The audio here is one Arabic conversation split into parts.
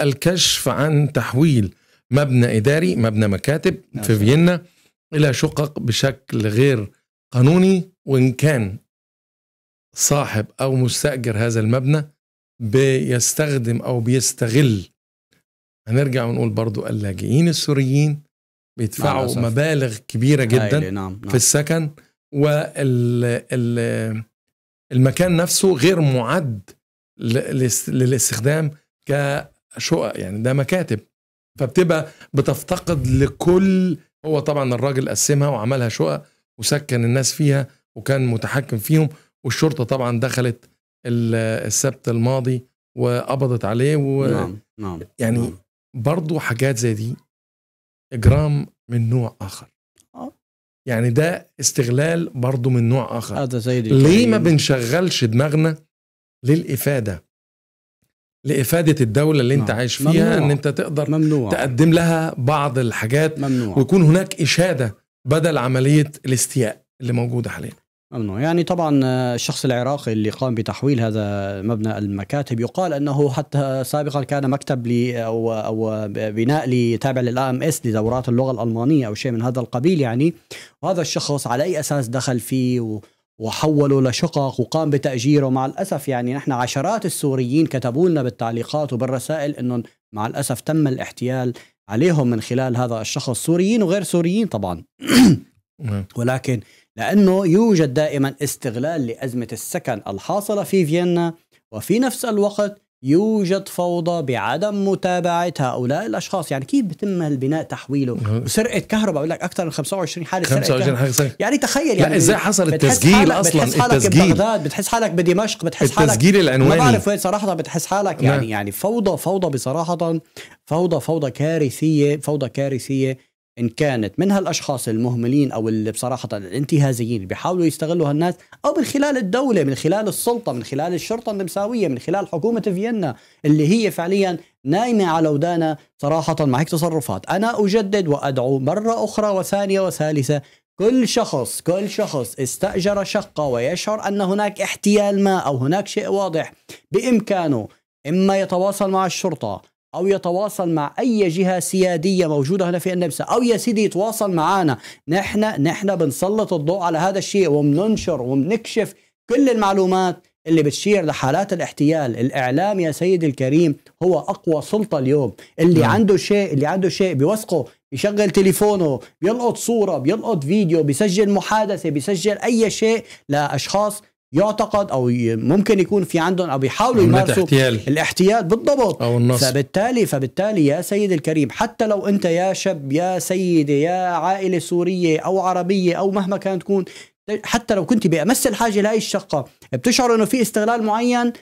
الكشف عن تحويل مبنى إداري مبنى مكاتب نعم. في فيينا إلى شقق بشكل غير قانوني وإن كان صاحب أو مستأجر هذا المبنى بيستخدم أو بيستغل هنرجع ونقول برضو اللاجئين السوريين بيدفعوا نعم مبالغ كبيرة جدا نعم. نعم. في السكن والمكان نفسه غير معد للاستخدام ك شقق يعني ده مكاتب فبتبقى بتفتقد لكل هو طبعا الراجل قسمها وعملها شقق وسكن الناس فيها وكان متحكم فيهم والشرطه طبعا دخلت السبت الماضي وقبضت عليه و نعم نعم يعني نعم. برضو حاجات زي دي اجرام من نوع اخر آه. يعني ده استغلال برضو من نوع اخر هذا زي دي ليه ما بنشغلش دماغنا للافاده لإفادة الدولة اللي أنت نعم. عايش فيها ممنوع. إن أنت تقدر ممنوع. تقدم لها بعض الحاجات ممنوع. ويكون هناك إشادة بدل عملية الاستياء اللي موجودة حاليا ممنوع يعني طبعا الشخص العراقي اللي قام بتحويل هذا مبنى المكاتب يقال انه حتى سابقا كان مكتب لي او او بناء لي تابع للام ام اس لدورات اللغه الالمانيه او شيء من هذا القبيل يعني وهذا الشخص على اي اساس دخل فيه وحولوا لشقق وقام بتأجيره مع الأسف يعني نحن عشرات السوريين كتبوا لنا بالتعليقات وبالرسائل أنهم مع الأسف تم الاحتيال عليهم من خلال هذا الشخص سوريين وغير سوريين طبعا نعم. ولكن لأنه يوجد دائما استغلال لأزمة السكن الحاصلة في فيينا وفي نفس الوقت يوجد فوضى بعدم متابعه هؤلاء الاشخاص يعني كيف بتم البناء تحويله وسرقه كهرباء بقول لك اكثر من 25 حاله 25 حاله سرقة يعني تخيل يعني ازاي حصل التسجيل اصلا بتحس حالك التسجيل ببغداد بتحس حالك بدمشق بتحس حالك التسجيل العنواني ما بعرف وين صراحه بتحس حالك نعم. يعني يعني فوضى فوضى بصراحه فوضى فوضى كارثيه فوضى كارثيه ان كانت من هالاشخاص المهملين او اللي بصراحه الانتهازيين اللي بيحاولوا يستغلوا هالناس او من خلال الدوله من خلال السلطه من خلال الشرطه النمساويه من خلال حكومه فيينا اللي هي فعليا نايمه على ودانا صراحه مع هيك تصرفات انا اجدد وادعو مره اخرى وثانيه وثالثه كل شخص كل شخص استاجر شقه ويشعر ان هناك احتيال ما او هناك شيء واضح بامكانه اما يتواصل مع الشرطه أو يتواصل مع أي جهة سيادية موجودة هنا في النمسا أو يا سيدي يتواصل معنا نحن نحن بنسلط الضوء على هذا الشيء وبننشر وبنكشف كل المعلومات اللي بتشير لحالات الاحتيال الإعلام يا سيدي الكريم هو أقوى سلطة اليوم اللي م. نعم. عنده شيء اللي عنده شيء بيوثقه بيشغل تليفونه بيلقط صورة بيلقط فيديو بيسجل محادثة بيسجل أي شيء لأشخاص يعتقد او ممكن يكون في عندهم او بيحاولوا يمارسوا احتيال. الاحتيال بالضبط أو النص. فبالتالي فبالتالي يا سيد الكريم حتى لو انت يا شاب يا سيده يا عائله سوريه او عربيه او مهما كانت تكون حتى لو كنت بامس الحاجه لهي الشقه بتشعر انه في استغلال معين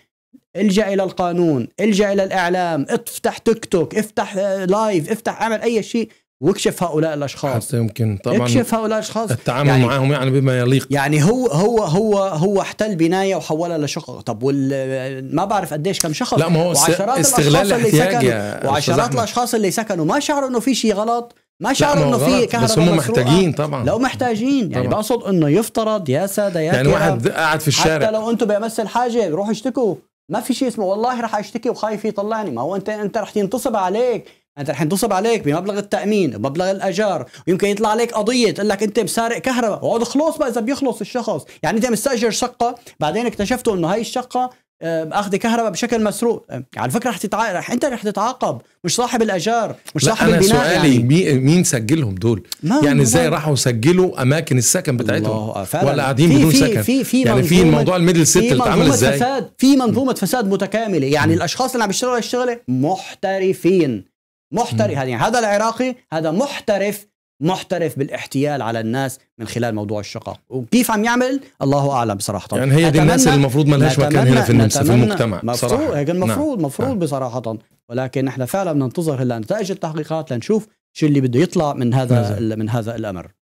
الجا الى القانون الجا الى الاعلام افتح تيك توك افتح لايف آه، افتح اعمل اي شيء واكشف هؤلاء الاشخاص حتى يمكن طبعا اكشف هؤلاء الاشخاص التعامل يعني معهم يعني بما يليق يعني هو هو هو هو احتل بنايه وحولها لشقق طب وال ما بعرف قديش كم شخص لا ما هو وعشرات استغلال الاشخاص اللي سكنوا وعشرات الاشخاص اللي سكنوا ما شعروا انه في شيء غلط ما شعروا انه في كهرباء بس هم محتاجين طبعا لو محتاجين يعني بقصد انه يفترض يا ساده يا يعني واحد قاعد في الشارع حتى لو انتم بيمس الحاجه روحوا اشتكوا ما في شيء اسمه والله رح اشتكي وخايف يطلعني ما هو انت انت رح تنتصب عليك انت رح تنصب عليك بمبلغ التامين ومبلغ الاجار ويمكن يطلع عليك قضيه تقول لك انت مسارق كهرباء اقعد خلص بقى اذا بيخلص الشخص يعني انت مستاجر شقه بعدين اكتشفتوا انه هاي الشقه آه، اخذ كهرباء بشكل مسروق آه، على فكره رح تتع... رح انت رح تتعاقب مش صاحب الاجار مش صاحب أنا البناء سؤالي يعني. مين سجلهم دول يعني ازاي راحوا سجلوا اماكن السكن بتاعتهم آه، ولا قاعدين بدون سكن في في يعني في موضوع الميدل سيت اللي اتعمل ازاي فساد في منظومه فساد متكامله يعني م. الاشخاص اللي عم يشتغلوا الشغله محترفين محترف يعني هذا العراقي هذا محترف محترف بالاحتيال على الناس من خلال موضوع الشقق وكيف عم يعمل الله اعلم بصراحه يعني هي دي الناس اللي المفروض ما لهاش مكان هنا في النمسا في المجتمع مفروض هيك المفروض نعم. مفروض نعم. بصراحه ولكن احنا فعلا بننتظر هلا نتائج التحقيقات لنشوف شو اللي بده يطلع من هذا نعم. من هذا الامر